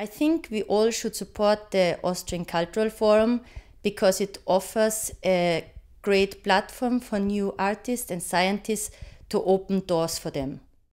I think we all should support the Austrian Cultural Forum because it offers a great platform for new artists and scientists to open doors for them.